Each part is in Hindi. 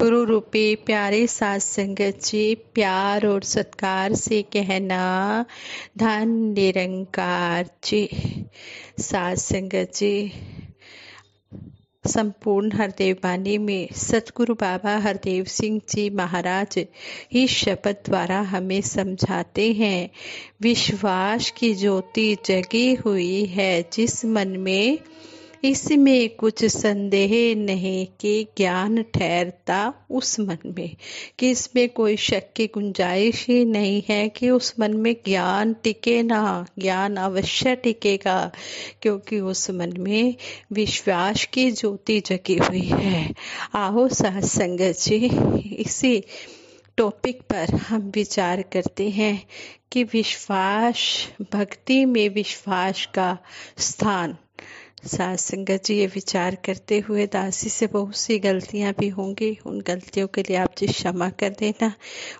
गुरु रूपी प्यारे सास संगत जी प्यार और सत्कार से कहना धन निरंकार जी सास संगत जी संपूर्ण हरदेव वाणी में सतगुरु बाबा हरदेव सिंह जी महाराज इस शपथ द्वारा हमें समझाते हैं विश्वास की ज्योति जगी हुई है जिस मन में इसमें कुछ संदेह नहीं कि ज्ञान ठहरता उस मन में कि इसमें कोई शक की गुंजाइश ही नहीं है कि उस मन में ज्ञान टिके ना ज्ञान अवश्य टिकेगा क्योंकि उस मन में विश्वास की ज्योति जगी हुई है सह संग जी इसी टॉपिक पर हम विचार करते हैं कि विश्वास भक्ति में विश्वास का स्थान सास संगत जी ये विचार करते हुए दासी से बहुत सी गलतियाँ भी होंगी उन गलतियों के लिए आप जी क्षमा कर देना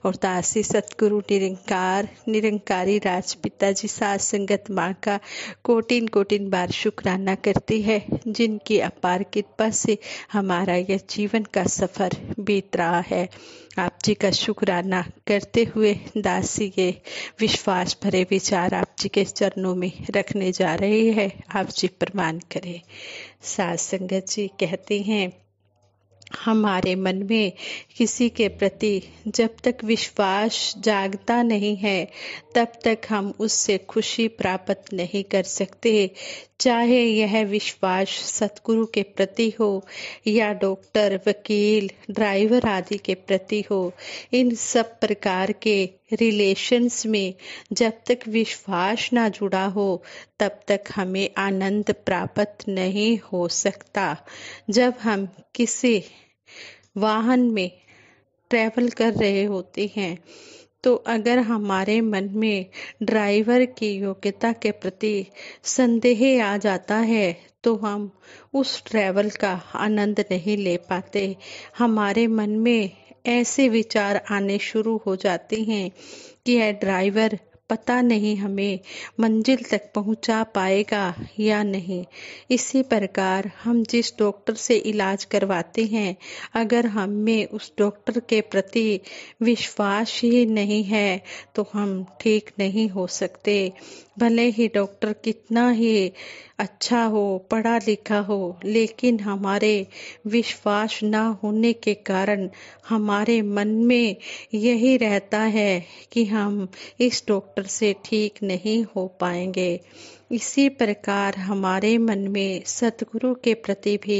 और दासी सतगुरु निरंकार निरंकारी राजपिता जी सास संगत माँ का कोटिन कोटिन बार शुक्राना करती है जिनकी अपार कृपा से हमारा यह जीवन का सफ़र बीत रहा है आप जी का शुक्राना करते हुए दासी ये विश्वास भरे विचार आप जी के चरणों में रखने जा रही है आप जी प्रमाण करे साध संगत जी कहते हैं हमारे मन में किसी के प्रति जब तक विश्वास जागता नहीं है तब तक हम उससे खुशी प्राप्त नहीं कर सकते चाहे यह विश्वास सतगुरु के प्रति हो या डॉक्टर वकील ड्राइवर आदि के प्रति हो इन सब प्रकार के रिलेशंस में जब तक विश्वास ना जुड़ा हो तब तक हमें आनंद प्राप्त नहीं हो सकता जब हम किसी वाहन में ट्रैवल कर रहे होते हैं तो अगर हमारे मन में ड्राइवर की योग्यता के प्रति संदेह आ जाता है तो हम उस ट्रैवल का आनंद नहीं ले पाते हमारे मन में ऐसे विचार आने शुरू हो जाते हैं कि यह ड्राइवर पता नहीं हमें मंजिल तक पहुंचा पाएगा या नहीं इसी प्रकार हम जिस डॉक्टर से इलाज करवाते हैं अगर हम में उस डॉक्टर के प्रति विश्वास ही नहीं है तो हम ठीक नहीं हो सकते भले ही डॉक्टर कितना ही अच्छा हो पढ़ा लिखा हो लेकिन हमारे विश्वास ना होने के कारण हमारे मन में यही रहता है कि हम इस डॉक्टर से ठीक नहीं हो पाएंगे इसी प्रकार हमारे मन में सतगुरु के प्रति भी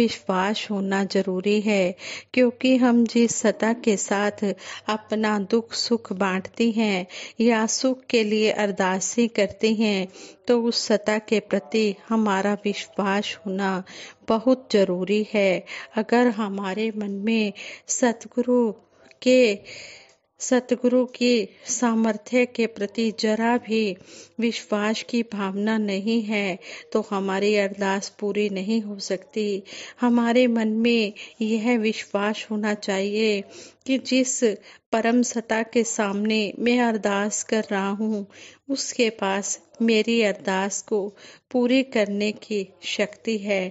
विश्वास होना जरूरी है क्योंकि हम जिस सत्ता के साथ अपना दुख सुख बांटते हैं या सुख के लिए अरदासी करते हैं तो उस सत्ता के प्रति हमारा विश्वास होना बहुत जरूरी है अगर हमारे मन में सतगुरु के सतगुरु की सामर्थ्य के प्रति जरा भी विश्वास की भावना नहीं है तो हमारी अरदास पूरी नहीं हो सकती हमारे मन में यह विश्वास होना चाहिए कि जिस परम सता के सामने मैं अरदास कर रहा हूँ उसके पास मेरी अरदास को पूरी करने की शक्ति है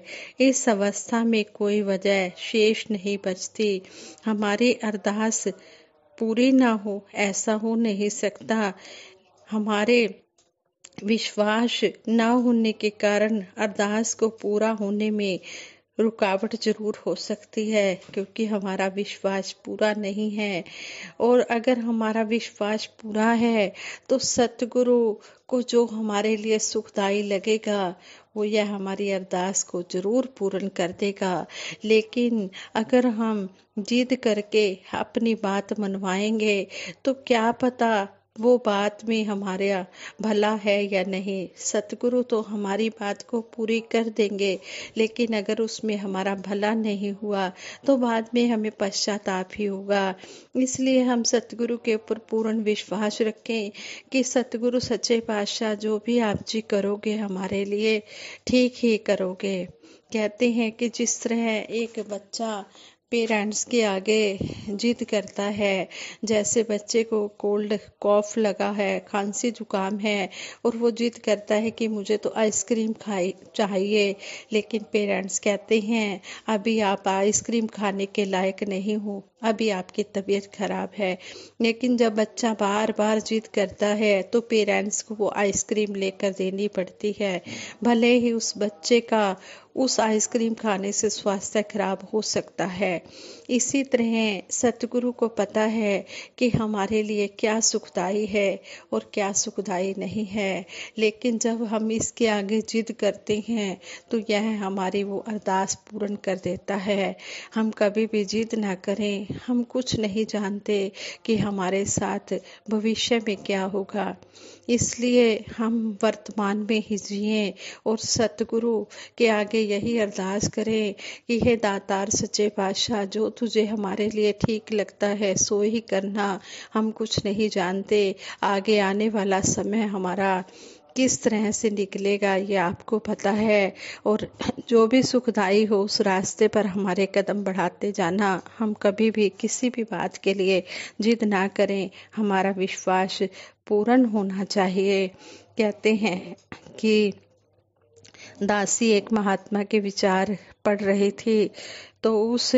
इस अवस्था में कोई वजह शेष नहीं बचती हमारी अरदास पूरी ना हो ऐसा हो नहीं सकता हमारे विश्वास ना होने के कारण अरदास को पूरा होने में रुकावट जरूर हो सकती है क्योंकि हमारा विश्वास पूरा नहीं है और अगर हमारा विश्वास पूरा है तो सतगुरु को जो हमारे लिए सुखदाई लगेगा वो यह हमारी अरदास को जरूर पूर्ण कर देगा लेकिन अगर हम जिद करके अपनी बात मनवाएंगे तो क्या पता वो बात में हमारे भला है या नहीं सतगुरु तो हमारी बात को पूरी कर देंगे लेकिन अगर उसमें हमारा भला नहीं हुआ तो बाद में हमें पश्चाताप ही होगा इसलिए हम सतगुरु के ऊपर पूर्ण विश्वास रखें कि सतगुरु सच्चे बादशाह जो भी आप जी करोगे हमारे लिए ठीक ही करोगे कहते हैं कि जिस तरह एक बच्चा पेरेंट्स के आगे जिद करता है जैसे बच्चे को कोल्ड कॉफ लगा है खांसी जुकाम है और वो जिद करता है कि मुझे तो आइसक्रीम खाई चाहिए लेकिन पेरेंट्स कहते हैं अभी आप आइसक्रीम खाने के लायक नहीं हो अभी आपकी तबीयत खराब है लेकिन जब बच्चा बार बार जिद करता है तो पेरेंट्स को वो आइसक्रीम लेकर देनी पड़ती है भले ही उस बच्चे का उस आइसक्रीम खाने से स्वास्थ्य खराब हो सकता है इसी तरह सतगुरु को पता है कि हमारे लिए क्या सुखदाई है और क्या सुखदाई नहीं है लेकिन जब हम इसके आगे जिद करते हैं तो यह हमारी वो अरदास पूर्ण कर देता है हम कभी भी जिद ना करें हम कुछ नहीं जानते कि हमारे साथ भविष्य में क्या होगा इसलिए हम वर्तमान में ही जिए और सतगुरु के आगे यही अरदास करें कि हे दातार सच्चे बादशाह जो तुझे हमारे लिए ठीक लगता है सो ही करना हम कुछ नहीं जानते आगे आने वाला समय हमारा किस तरह से निकलेगा ये आपको पता है और जो भी सुखदाई हो उस रास्ते पर हमारे कदम बढ़ाते जाना हम कभी भी किसी भी बात के लिए जिद ना करें हमारा विश्वास पूर्ण होना चाहिए कहते हैं कि दासी एक महात्मा के विचार पढ़ रही थी तो उस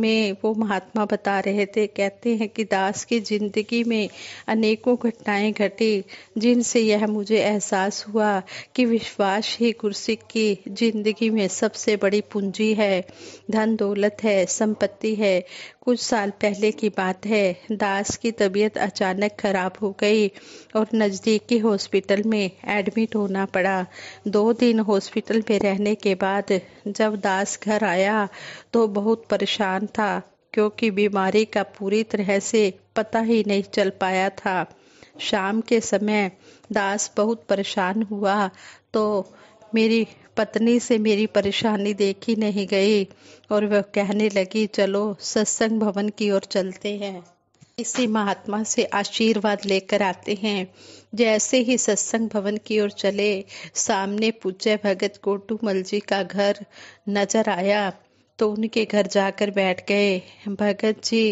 में वो महात्मा बता रहे थे कहते हैं कि दास की जिंदगी में अनेकों घटनाएं घटी जिनसे यह मुझे एहसास हुआ कि विश्वास ही गुरसिक की जिंदगी में सबसे बड़ी पूंजी है धन दौलत है संपत्ति है कुछ साल पहले की बात है दास की तबीयत अचानक खराब हो गई और नज़दीकी हॉस्पिटल में एडमिट होना पड़ा दो दिन हॉस्पिटल में रहने के बाद जब दास घर आया तो बहुत परेशान था क्योंकि बीमारी का पूरी तरह से पता ही नहीं चल पाया था शाम के समय दास बहुत परेशान हुआ तो मेरी पत्नी से मेरी परेशानी देखी नहीं गई और वह कहने लगी चलो सत्संग भवन की ओर चलते हैं इसी महात्मा से आशीर्वाद लेकर आते हैं जैसे ही सत्संग भवन की ओर चले सामने पूज्य भगत कोटूमल जी का घर नजर आया तो उनके घर जाकर बैठ गए भगत जी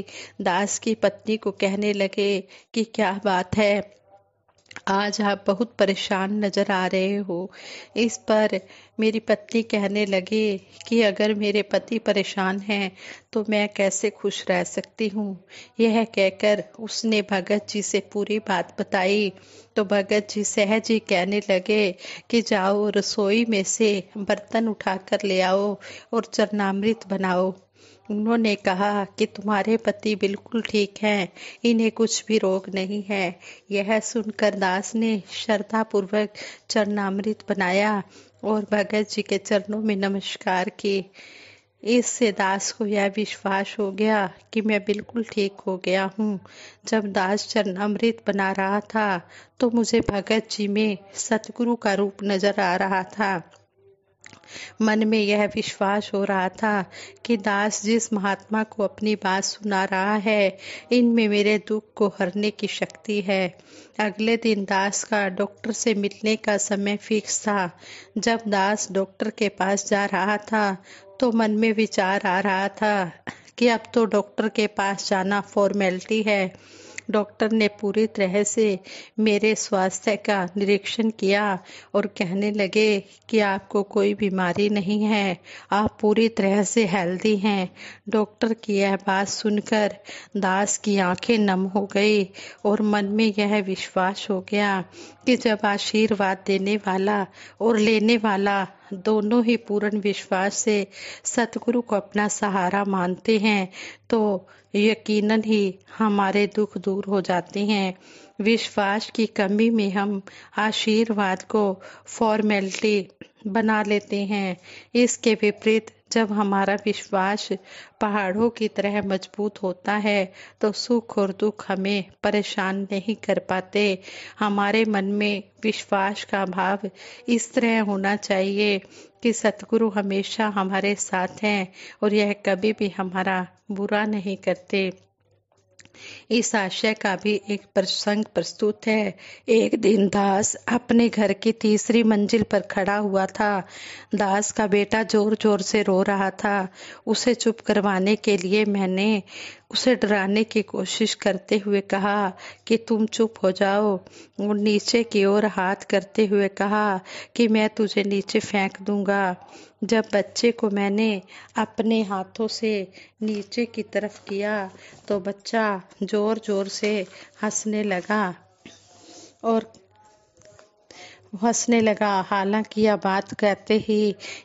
दास की पत्नी को कहने लगे कि क्या बात है आज आप बहुत परेशान नज़र आ रहे हो इस पर मेरी पत्नी कहने लगे कि अगर मेरे पति परेशान हैं तो मैं कैसे खुश रह सकती हूँ यह कहकर उसने भगत जी से पूरी बात बताई तो भगत जी सहज ही कहने लगे कि जाओ रसोई में से बर्तन उठाकर ले आओ और चरनामृत बनाओ उन्होंने कहा कि तुम्हारे पति बिल्कुल ठीक हैं इन्हें कुछ भी रोग नहीं है यह सुनकर दास ने श्रद्धापूर्वक चरणामृत बनाया और भगत जी के चरणों में नमस्कार किए इससे दास को यह विश्वास हो गया कि मैं बिल्कुल ठीक हो गया हूँ जब दास चरण अमृत बना रहा था तो मुझे भगत जी में सतगुरु का रूप नजर आ रहा था मन में यह विश्वास हो रहा था कि दास जिस महात्मा को अपनी बात सुना रहा है इनमें मेरे दुख को हरने की शक्ति है अगले दिन दास का डॉक्टर से मिलने का समय फिक्स था जब दास डॉक्टर के पास जा रहा था तो मन में विचार आ रहा था कि अब तो डॉक्टर के पास जाना फॉर्मेलिटी है डॉक्टर ने पूरी तरह से मेरे स्वास्थ्य का निरीक्षण किया और कहने लगे कि आपको कोई बीमारी नहीं है आप पूरी तरह से हेल्दी हैं डॉक्टर की यह बात सुनकर दास की आंखें नम हो गई और मन में यह विश्वास हो गया कि जब आशीर्वाद देने वाला और लेने वाला दोनों ही पूर्ण विश्वास से सतगुरु को अपना सहारा मानते हैं तो यकीनन ही हमारे दुख दूर हो जाते हैं विश्वास की कमी में हम आशीर्वाद को फॉर्मेलिटी बना लेते हैं इसके विपरीत जब हमारा विश्वास पहाड़ों की तरह मजबूत होता है तो सुख और दुख हमें परेशान नहीं कर पाते हमारे मन में विश्वास का भाव इस तरह होना चाहिए कि सतगुरु हमेशा हमारे साथ हैं और यह कभी भी हमारा बुरा नहीं करते इस आशय का भी एक प्रसंग प्रस्तुत है एक दिन दास अपने घर की तीसरी मंजिल पर खड़ा हुआ था दास का बेटा जोर जोर से रो रहा था उसे चुप करवाने के लिए मैंने उसे डराने की कोशिश करते हुए कहा कि तुम चुप हो जाओ और नीचे की ओर हाथ करते हुए कहा कि मैं तुझे नीचे फेंक दूंगा जब बच्चे को मैंने अपने हाथों से नीचे की तरफ किया तो बच्चा जोर जोर से हंसने लगा और हंसने लगा हालांकि यह बात कहते ही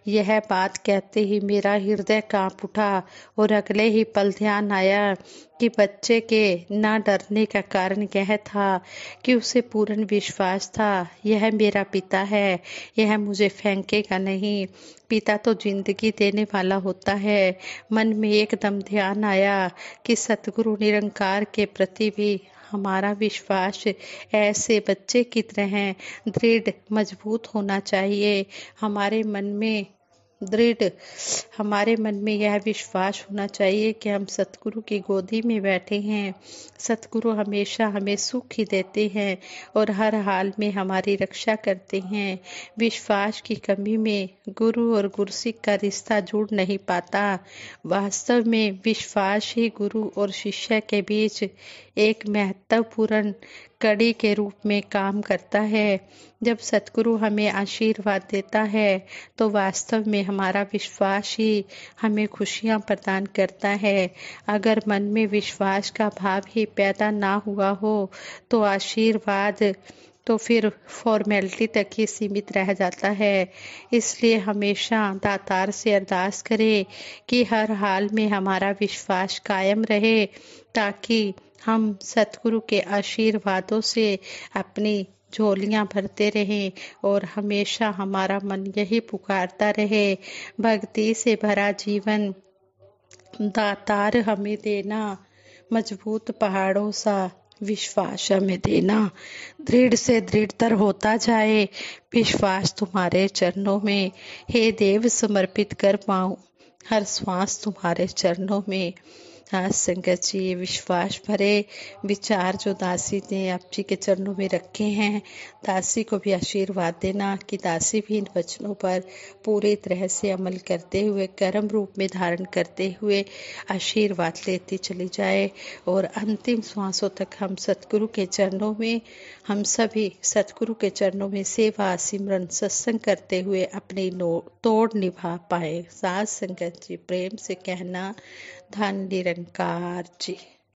यह बात कहते ही मेरा हृदय कांप उठा और अगले ही पल ध्यान आया कि बच्चे के ना डरने का कारण यह था कि उसे पूर्ण विश्वास था यह मेरा पिता है यह मुझे फेंकेगा नहीं पिता तो जिंदगी देने वाला होता है मन में एकदम ध्यान आया कि सतगुरु निरंकार के प्रति भी हमारा विश्वास ऐसे बच्चे की तरह दृढ़ मजबूत होना चाहिए हमारे मन में दृढ़ हमारे मन में यह विश्वास होना चाहिए कि हम सतगुरु की गोदी में बैठे हैं सतगुरु हमेशा हमें सुख ही देते हैं और हर हाल में हमारी रक्षा करते हैं विश्वास की कमी में गुरु और गुरसिक का रिश्ता जुड़ नहीं पाता वास्तव में विश्वास ही गुरु और शिष्य के बीच एक महत्वपूर्ण कड़ी के रूप में काम करता है जब सतगुरु हमें आशीर्वाद देता है तो वास्तव में हमारा विश्वास ही हमें खुशियां प्रदान करता है अगर मन में विश्वास का भाव ही पैदा ना हुआ हो तो आशीर्वाद तो फिर फॉर्मेलिटी तक ही सीमित रह जाता है इसलिए हमेशा दातार से अरदास करें कि हर हाल में हमारा विश्वास कायम रहे ताकि हम सतगुरु के आशीर्वादों से अपनी झोलियाँ भरते रहे और हमेशा हमारा मन यही पुकारता रहे भक्ति से भरा जीवन दातार हमें देना मजबूत पहाड़ों सा विश्वास हमें देना दृढ़ से दृढ़तर होता जाए विश्वास तुम्हारे चरणों में हे देव समर्पित कर पाऊँ हर श्वास तुम्हारे चरणों में आज शंकर जी ये विश्वास भरे विचार जो दासी ने आप जी के चरणों में रखे हैं दासी को भी आशीर्वाद देना कि दासी भी इन वचनों पर पूरे तरह से अमल करते हुए कर्म रूप में धारण करते हुए आशीर्वाद लेती चली जाए और अंतिम श्वासों तक हम सतगुरु के चरणों में हम सभी सतगुरु के चरणों में सेवा सिमरन सत्संग करते हुए अपनी नो तोड़ निभा पाए सास संगत जी प्रेम से कहना धन निरंकार जी